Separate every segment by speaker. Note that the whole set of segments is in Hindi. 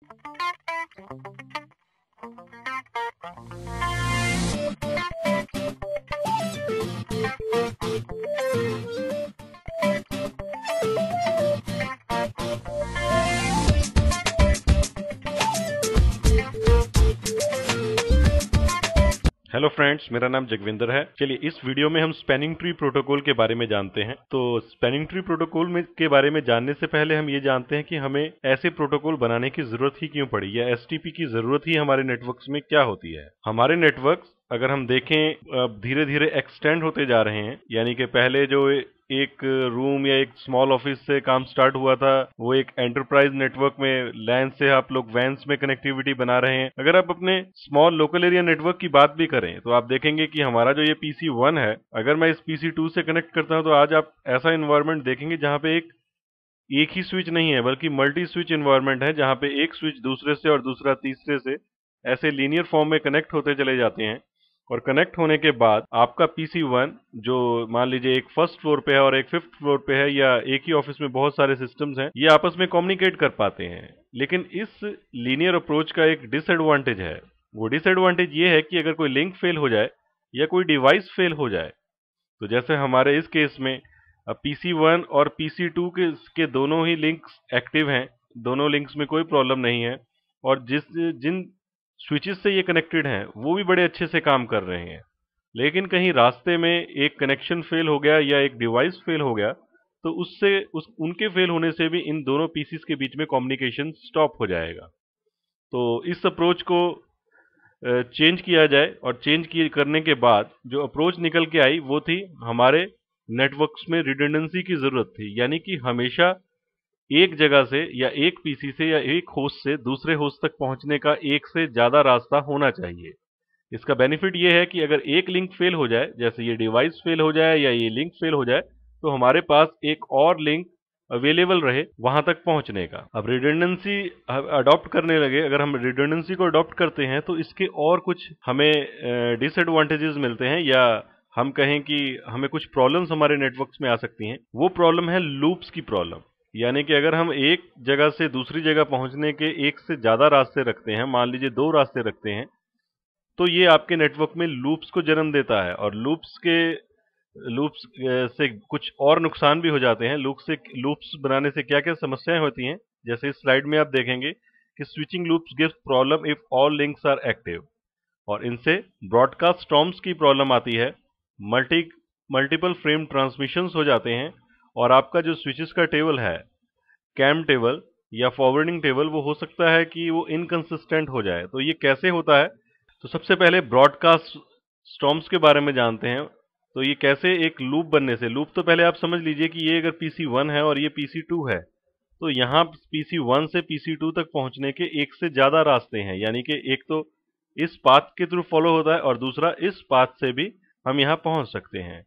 Speaker 1: Thank you. हेलो फ्रेंड्स मेरा नाम जगविंदर है चलिए इस वीडियो में हम स्पेनिंग ट्री प्रोटोकॉल के बारे में जानते हैं तो स्पेनिंग ट्री प्रोटोकॉल में के बारे में जानने से पहले हम ये जानते हैं कि हमें ऐसे प्रोटोकॉल बनाने की जरूरत ही क्यों पड़ी या एसटीपी की जरूरत ही हमारे नेटवर्क्स में क्या होती है हमारे नेटवर्क अगर हम देखें अब धीरे धीरे एक्सटेंड होते जा रहे हैं यानी कि पहले जो एक रूम या एक स्मॉल ऑफिस से काम स्टार्ट हुआ था वो एक एंटरप्राइज नेटवर्क में लैंड से आप लोग वैंस में कनेक्टिविटी बना रहे हैं अगर आप अपने स्मॉल लोकल एरिया नेटवर्क की बात भी करें तो आप देखेंगे कि हमारा जो ये पीसी वन है अगर मैं इस पीसी टू से कनेक्ट करता हूँ तो आज आप ऐसा इन्वायरमेंट देखेंगे जहाँ पे एक एक ही स्विच नहीं है बल्कि मल्टी स्विच इन्वायरमेंट है जहाँ पे एक स्विच दूसरे से और दूसरा तीसरे से ऐसे लीनियर फॉर्म में कनेक्ट होते चले जाते हैं और कनेक्ट होने के बाद आपका पीसी वन जो मान लीजिए एक फर्स्ट फ्लोर पे है और एक फिफ्थ फ्लोर पे है या एक ही ऑफिस में बहुत सारे सिस्टम्स हैं ये आपस में कम्युनिकेट कर पाते हैं लेकिन इस लीनियर अप्रोच का एक डिसएडवांटेज है वो डिसएडवांटेज ये है कि अगर कोई लिंक फेल हो जाए या कोई डिवाइस फेल हो जाए तो जैसे हमारे इस केस में पी सी वन और पी सी टू के, के दोनों ही लिंक्स एक्टिव हैं दोनों लिंक्स में कोई प्रॉब्लम नहीं है और जिस जिन स्विचेस से ये कनेक्टेड हैं वो भी बड़े अच्छे से काम कर रहे हैं लेकिन कहीं रास्ते में एक कनेक्शन फेल हो गया या एक डिवाइस फेल हो गया तो उससे उस उनके फेल होने से भी इन दोनों पीसीस के बीच में कम्युनिकेशन स्टॉप हो जाएगा तो इस अप्रोच को चेंज किया जाए और चेंज किए करने के बाद जो अप्रोच निकल के आई वो थी हमारे नेटवर्क्स में रिडेंडेंसी की ज़रूरत थी यानी कि हमेशा एक जगह से या एक पीसी से या एक होस्ट से दूसरे होस्ट तक पहुंचने का एक से ज़्यादा रास्ता होना चाहिए इसका बेनिफिट ये है कि अगर एक लिंक फेल हो जाए जैसे ये डिवाइस फेल हो जाए या ये लिंक फेल हो जाए तो हमारे पास एक और लिंक अवेलेबल रहे वहां तक पहुंचने का अब रिडेंडेंसी अडॉप्ट करने लगे अगर हम रिडेंडेंसी को अडॉप्ट करते हैं तो इसके और कुछ हमें डिसएडवांटेजेस मिलते हैं या हम कहें कि हमें कुछ प्रॉब्लम्स हमारे नेटवर्क्स में आ सकती हैं वो प्रॉब्लम है लूप्स की प्रॉब्लम यानी कि अगर हम एक जगह से दूसरी जगह पहुंचने के एक से ज़्यादा रास्ते रखते हैं मान लीजिए दो रास्ते रखते हैं तो ये आपके नेटवर्क में लूप्स को जन्म देता है और लूप्स के लूप्स से कुछ और नुकसान भी हो जाते हैं लूप से लूप्स बनाने से क्या क्या समस्याएं होती हैं जैसे इस स्लाइड में आप देखेंगे कि switching loops gives problem if all links are active और इनसे ब्रॉडकास्ट स्टॉम्स की प्रॉब्लम आती है मल्टी मल्टीपल फ्रेम ट्रांसमिशंस हो जाते हैं और आपका जो स्विचेस का टेबल है कैम टेबल या फॉरवर्डिंग टेबल वो हो सकता है कि वो इनकन्सिस्टेंट हो जाए तो ये कैसे होता है तो सबसे पहले ब्रॉडकास्ट स्टॉम्स के बारे में जानते हैं तो ये कैसे एक लूप बनने से लूप तो पहले आप समझ लीजिए कि ये अगर पीसी वन है और ये पीसी टू है तो यहाँ पीसी वन से पीसी टू तक पहुँचने के एक से ज़्यादा रास्ते हैं यानी कि एक तो इस पाथ के थ्रू फॉलो होता है और दूसरा इस पाथ से भी हम यहाँ पहुँच सकते हैं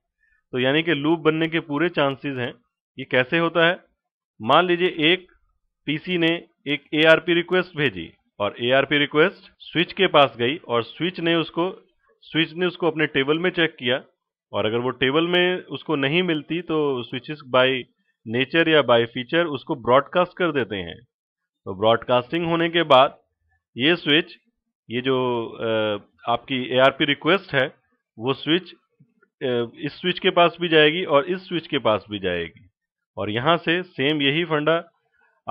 Speaker 1: तो यानी कि लूप बनने के पूरे चांसेस हैं ये कैसे होता है मान लीजिए एक पीसी ने एक एआरपी रिक्वेस्ट भेजी और एआरपी रिक्वेस्ट स्विच के पास गई और स्विच ने उसको स्विच ने उसको अपने टेबल में चेक किया और अगर वो टेबल में उसको नहीं मिलती तो स्विचेस बाय नेचर या बाय फीचर उसको ब्रॉडकास्ट कर देते हैं तो ब्रॉडकास्टिंग होने के बाद ये स्विच ये जो आपकी एआरपी रिक्वेस्ट है वो स्विच इस स्विच के पास भी जाएगी और इस स्विच के पास भी जाएगी और यहाँ से सेम यही फंडा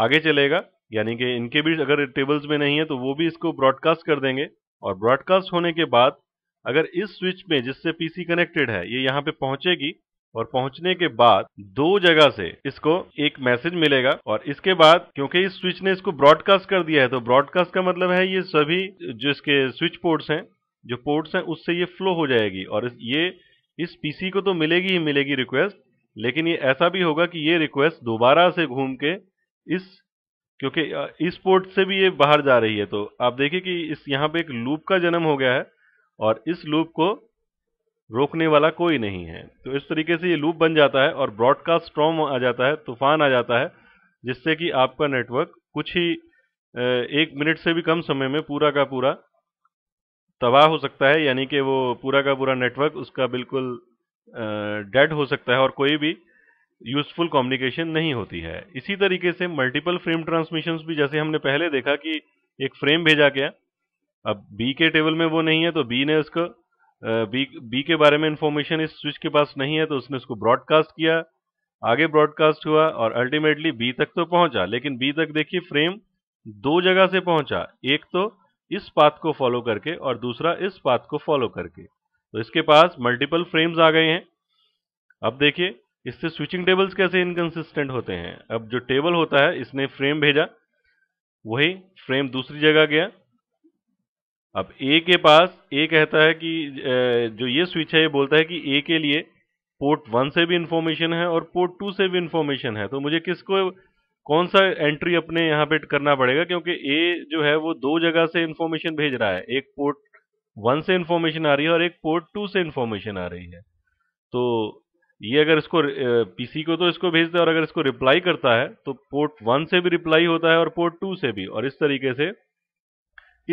Speaker 1: आगे चलेगा यानी कि इनके भी अगर टेबल्स में नहीं है तो वो भी इसको ब्रॉडकास्ट कर देंगे और ब्रॉडकास्ट होने के बाद अगर इस स्विच में जिससे पीसी कनेक्टेड है ये यहाँ पे पहुंचेगी और पहुंचने के बाद दो जगह से इसको एक मैसेज मिलेगा और इसके बाद क्योंकि इस स्विच ने इसको ब्रॉडकास्ट कर दिया है तो ब्रॉडकास्ट का मतलब है ये सभी जो इसके स्विच पोर्ट्स हैं जो पोर्ट्स हैं उससे ये फ्लो हो जाएगी और ये इस पीसी को तो मिलेगी ही मिलेगी रिक्वेस्ट लेकिन ये ऐसा भी होगा कि ये रिक्वेस्ट दोबारा से घूम के इस क्योंकि इस पोर्ट से भी ये बाहर जा रही है तो आप देखिए कि इस यहाँ पे एक लूप का जन्म हो गया है और इस लूप को रोकने वाला कोई नहीं है तो इस तरीके से ये लूप बन जाता है और ब्रॉडकास्ट स्ट्रॉम आ जाता है तूफान आ जाता है जिससे कि आपका नेटवर्क कुछ ही एक मिनट से भी कम समय में पूरा का पूरा तबाह हो सकता है यानी कि वो पूरा का पूरा नेटवर्क उसका बिल्कुल डेड हो सकता है और कोई भी यूजफुल कम्युनिकेशन नहीं होती है इसी तरीके से मल्टीपल फ्रेम ट्रांसमिशन भी जैसे हमने पहले देखा कि एक फ्रेम भेजा गया अब बी के टेबल में वो नहीं है तो बी ने उसको बी बी के बारे में इंफॉर्मेशन इस स्विच के पास नहीं है तो उसने उसको ब्रॉडकास्ट किया आगे ब्रॉडकास्ट हुआ और अल्टीमेटली बी तक तो पहुंचा लेकिन बी तक देखिए फ्रेम दो जगह से पहुंचा एक तो इस पाथ को फॉलो करके और दूसरा इस पाथ को फॉलो करके तो इसके पास मल्टीपल फ्रेम्स आ गए हैं अब देखिए इससे स्विचिंग टेबल्स कैसे इनकन्सिस्टेंट होते हैं अब जो टेबल होता है इसने फ्रेम भेजा वही फ्रेम दूसरी जगह गया अब ए के पास ए कहता है कि जो ये स्विच है ये बोलता है कि ए के लिए पोर्ट वन से भी इंफॉर्मेशन है और पोर्ट टू से भी इंफॉर्मेशन है तो मुझे किसको कौन सा एंट्री अपने यहाँ पे करना पड़ेगा क्योंकि ए जो है वो दो जगह से इंफॉर्मेशन भेज रहा है एक पोर्ट वन से इंफॉर्मेशन आ रही है और एक पोर्ट टू से इंफॉर्मेशन आ रही है तो ये अगर इसको पीसी को तो इसको भेजता है और अगर इसको रिप्लाई करता है तो पोर्ट वन से भी रिप्लाई होता है और पोर्ट टू से भी और इस तरीके से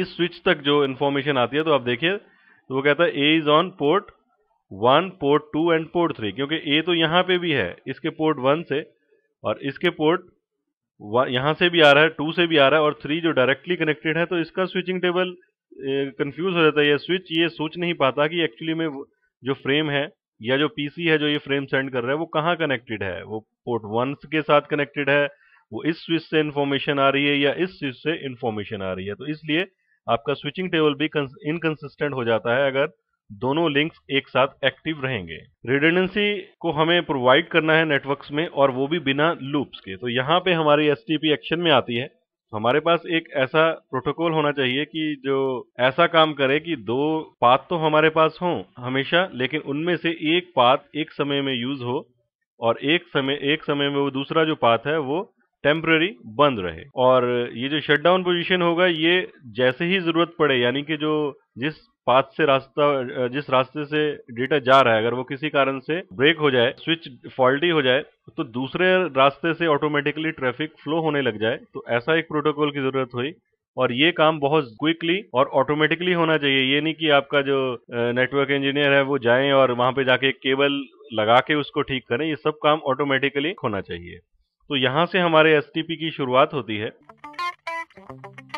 Speaker 1: इस स्विच तक जो इन्फॉर्मेशन आती है तो आप देखिए तो वो कहता है A is on port one port two and port three क्योंकि ए तो यहाँ पे भी है इसके पोर्ट वन से और इसके पोर्ट यहां से भी आ रहा है टू से भी आ रहा है और थ्री जो डायरेक्टली कनेक्टेड है तो इसका स्विचिंग टेबल कंफ्यूज हो जाता है ये स्विच ये सोच नहीं पाता कि एक्चुअली में जो फ्रेम है या जो पीसी है जो ये फ्रेम सेंड कर रहा है वो कहाँ कनेक्टेड है वो पोर्ट वन के साथ कनेक्टेड है वो इस स्विच से इन्फॉर्मेशन आ रही है या इस स्विच से इन्फॉर्मेशन आ रही है तो इसलिए आपका स्विचिंग टेबल भी इनकन्सिस्टेंट हो जाता है अगर दोनों लिंक्स एक साथ एक्टिव रहेंगे रिडेंडेंसी को हमें प्रोवाइड करना है नेटवर्क्स में और वो भी बिना लूप्स के तो यहाँ पे हमारी एस एक्शन में आती है तो हमारे पास एक ऐसा प्रोटोकॉल होना चाहिए कि जो ऐसा काम करे कि दो पाथ तो हमारे पास हो हमेशा लेकिन उनमें से एक पाथ एक समय में यूज हो और एक समय एक समय में वो दूसरा जो पाथ है वो टेम्पररी बंद रहे और ये जो शटडाउन पोजीशन होगा ये जैसे ही जरूरत पड़े यानी कि जो जिस पाथ से रास्ता जिस रास्ते से डेटा जा रहा है अगर वो किसी कारण से ब्रेक हो जाए स्विच फॉल्टी हो जाए तो दूसरे रास्ते से ऑटोमेटिकली ट्रैफिक फ्लो होने लग जाए तो ऐसा एक प्रोटोकॉल की जरूरत हुई और ये काम बहुत क्विकली और ऑटोमेटिकली होना चाहिए ये नहीं कि आपका जो नेटवर्क इंजीनियर है वो जाए और वहां पे जाके केबल लगा के उसको ठीक करें ये सब काम ऑटोमेटिकली होना चाहिए तो यहाँ से हमारे एस की शुरुआत होती है